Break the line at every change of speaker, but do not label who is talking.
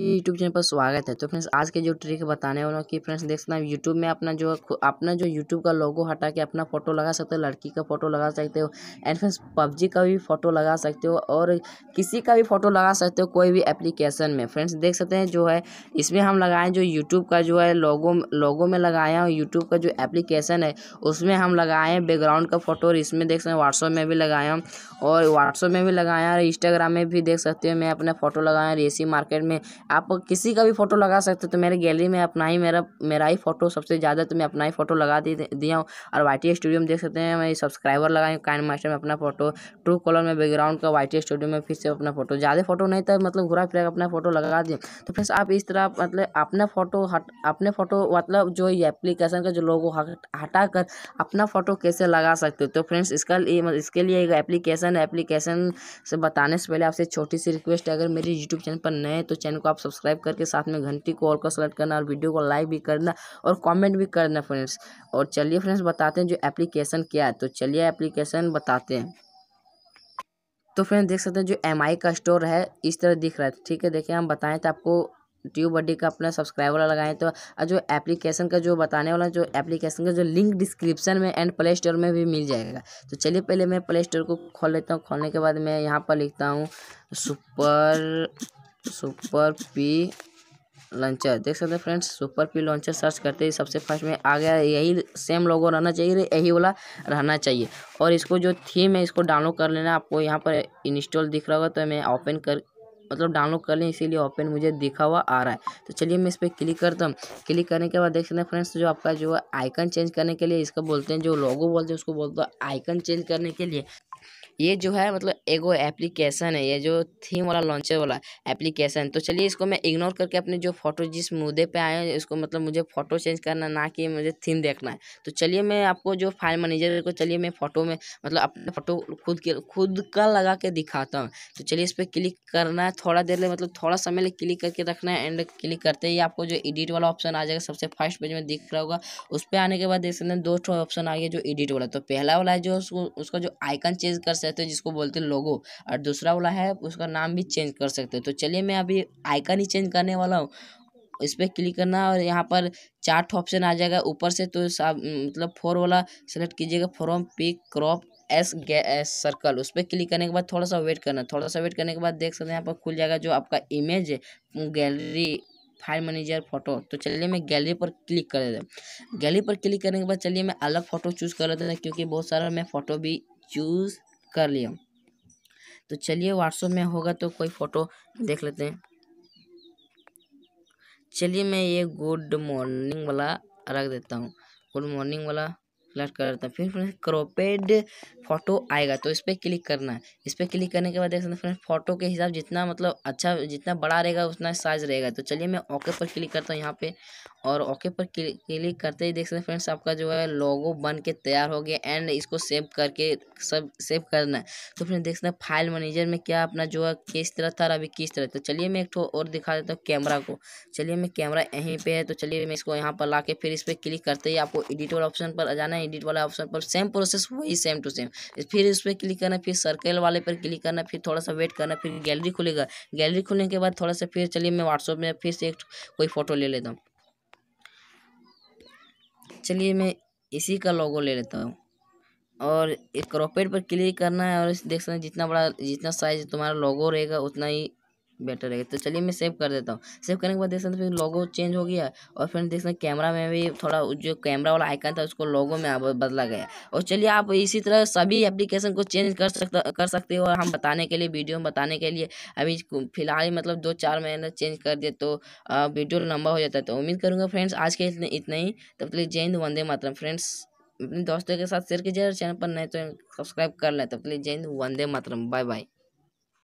YouTube channel पर स्वागत है तो फ्रेंड्स आज के जो ट्रिक बताने वाला कि फ्रेंड्स देख सकते हैं यूट्यूब में अपना जो अपना जो यूट्यूब का लोगो हटा के अपना फोटो लगा सकते हो लड़की का फोटो लगा सकते हो एंड फ्रेंड्स पबजी का भी फोटो लगा सकते हो और किसी का भी फोटो लगा सकते हो कोई भी एप्लीकेशन में फ्रेंड्स देख सकते हैं जो है इसमें हम लगाएं जो यूट्यूब का जो है लोगो लोगो में लगाए हैं यूट्यूब का जो एप्लीकेशन है उसमें हम लगाए हैं बैकग्राउंड का फोटो और इसमें देख सकते हैं व्हाट्सअप में भी लगाए हम और व्हाट्सअप में भी लगाए हैं और इंस्टाग्राम में भी देख सकते हो मैं अपना फोटो लगाया रेसी मार्केट में आप किसी का भी फ़ोटो लगा सकते हो तो मेरे गैलरी में अपना ही मेरा मेरा ही फ़ोटो सबसे ज़्यादा तो मैं अपना ही फ़ोटो लगा दी दिया हूँ और वाई स्टूडियो में देख सकते हैं मैं सब्सक्राइबर लगाई हूँ काइन मास्टर में अपना फ़ोटो ट्रू कलर में बैकग्राउंड का वाई स्टूडियो में फिर से अपना फ़ोटो ज़्यादा फ़ोटो नहीं था मतलब घुरा फिरा अपना फ़ोटो लगा दिए तो फ्रेंड्स आप इस तरह मतलब अपना फ़ोटो हट अपने फ़ोटो मतलब जो ये एप्लीकेशन का जो लोगो हटा कर अपना फ़ोटो कैसे लगा सकते हो तो फ्रेंड्स इसका इसके लिए एक एप्लीकेशन एप्लीकेशन से बताने से पहले आपसे छोटी सी रिक्वेस्ट है अगर मेरे यूट्यूब चैनल पर नए तो चैनल को आप सब्सक्राइब करके साथ में घंटी को और का सेलेक्ट करना और वीडियो को लाइक भी करना और कमेंट भी करना फ्रेंड्स और चलिए फ्रेंड्स बताते हैं जो एप्लीकेशन क्या है तो चलिए एप्लीकेशन बताते हैं तो फ्रेंड्स देख सकते हैं जो एम का स्टोर है इस तरह दिख रहा है ठीक है देखिए हम बताएँ तो आपको ट्यूब बड्डी का अपना सब्सक्राइब वाला लगाएं तो जो एप्लीकेशन का जो बताने वाला जो एप्लीकेशन का जो लिंक डिस्क्रिप्शन में एंड प्ले स्टोर में भी मिल जाएगा तो चलिए पहले मैं प्ले स्टोर को खोल लेता हूँ खोलने के बाद मैं यहाँ पर लिखता हूँ सुपर सुपर पी लॉन्चर देख सकते हैं friends Super P Launcher search करते ही सबसे फर्स्ट में आ गया यही सेम लोगो रहना चाहिए यही वाला रहना चाहिए और इसको जो थीम है इसको डाउनलोड कर लेना आपको यहाँ पर इंस्टॉल दिख रहा होगा तो मैं ओपन कर मतलब डाउनलोड कर लें इसीलिए ओपन मुझे दिखा हुआ आ रहा है तो चलिए मैं इस पर क्लिक करता हूँ क्लिक करने के बाद देख सकते हैं फ्रेंड्स जो आपका जो आइकन चेंज करने के लिए इसका बोलते हैं जो लोगो बोलते हैं उसको बोलते हैं आइकन चेंज करने के लिए ये जो है मतलब एगो एप्लीकेशन है ये जो थीम वाला लॉन्चर वाला एप्लीकेशन तो चलिए इसको मैं इग्नोर करके अपने जो फोटो जिस मुद्दे पे आए हैं इसको मतलब मुझे फोटो चेंज करना ना कि मुझे थीम देखना है तो चलिए मैं आपको जो फाइल मैनेजर को चलिए मैं फोटो में मतलब अपने फोटो खुद के खुद का लगा के दिखाता हूँ तो चलिए इस पर क्लिक करना है थोड़ा देर मतलब थोड़ा समय ले क्लिक करके रखना है एंड क्लिक करते ही आपको जो एडिट वाला ऑप्शन आ जाएगा सबसे फर्स्ट पेज में दिख रहा होगा उस पर आने के बाद देख सकते हैं दो ऑप्शन आ गया जो एडिट वाला तो पहला वाला है जो उसको उसका जो आइकन चेंज कर सकते रहते हैं जिसको बोलते हैं लोगो और दूसरा वाला है उसका नाम भी चेंज कर सकते हैं तो चलिए मैं अभी आइकन ही चेंज करने वाला हूँ इस पर क्लिक करना और यहाँ पर चार ऑप्शन आ जाएगा ऊपर से तो मतलब फोर वाला सेलेक्ट कीजिएगा form pick crop S S circle उस पर क्लिक करने के बाद थोड़ा सा वेट करना थोड़ा सा वेट करने के बाद देख सकते हैं यहाँ पर खुल जाएगा जो आपका इमेज है गैलरी फाइल मैनेजर फोटो तो चलिए मैं गैलरी पर क्लिक कर देता हूँ गैलरी पर क्लिक करने के बाद चलिए मैं अलग फ़ोटो चूज़ कर लेता था क्योंकि बहुत सारा मैं फ़ोटो भी चूज़ कर लिया तो चलिए व्हाट्सअप में होगा तो कोई फ़ोटो देख लेते हैं चलिए मैं ये गुड मॉर्निंग वाला रख देता हूँ गुड मॉर्निंग वाला कलर कर देता फिर फ्रेंड्स क्रोपेड फोटो आएगा तो इस पर क्लिक करना है इस पर क्लिक करने के बाद देख सकते हैं फ्रेंड्स फोटो के हिसाब जितना मतलब अच्छा जितना बड़ा रहेगा उतना साइज रहेगा तो चलिए मैं ओके पर क्लिक करता हूँ यहाँ पे और ओके पर क्लिक करते ही देख सकते हैं फ्रेंड्स आपका जो है लोगो बन के तैयार हो गया एंड इसको सेव करके सब सेव करना है तो फ्रेंड्स देख सकते हैं फाइल मैनेजर में क्या अपना जो है किस तरह था अभी किस तरह तो चलिए मैं एक और दिखा देता हूँ कैमरा को चलिए मैं कैमरा यहीं पर है तो चलिए मैं इसको यहाँ पर ला फिर इस पर क्लिक करते ही आपको एडिटर ऑप्शन पर जाना है एडिट वाला ऑप्शन पर सेम प्रोसेस वही सेम टू सेम फिर इस पर क्लिक करना फिर सर्कल वाले पर क्लिक करना फिर थोड़ा सा वेट करना फिर गैलरी खुलेगा गैलरी खुलने के बाद थोड़ा सा फिर चलिए मैं व्हाट्सअप में फिर से एक कोई फ़ोटो ले लेता हूँ चलिए मैं इसी का लोगो ले लेता हूँ और एक क्रोपेड पर क्लिक करना है और देख सकते हैं जितना बड़ा जितना साइज तुम्हारा लोगो रहेगा उतना ही बेटर रहेगा तो चलिए मैं सेव कर देता हूँ सेव करने के बाद देख सकते फिर लोगो चेंज हो गया और फिर देख सकते कैमरा में भी थोड़ा जो कैमरा वाला आइकन था उसको लोगो में बदला गया और चलिए आप इसी तरह सभी एप्लीकेशन को चेंज कर सकता कर सकते हो और हम बताने के लिए वीडियो में बताने के लिए अभी फिलहाल मतलब दो चार महीने चेंज कर दिए तो वीडियो लंबा हो जाता है तो उम्मीद करूँगा फ्रेंड्स आज के इतने इतना ही तब तक जय हिंद वंदे मातरम फ्रेंड्स अपने दोस्तों के साथ शेयर कीजिए और चैनल पर नए तो सब्सक्राइब कर लें तब तक जय हिंद वंदे मातरम बाय बाय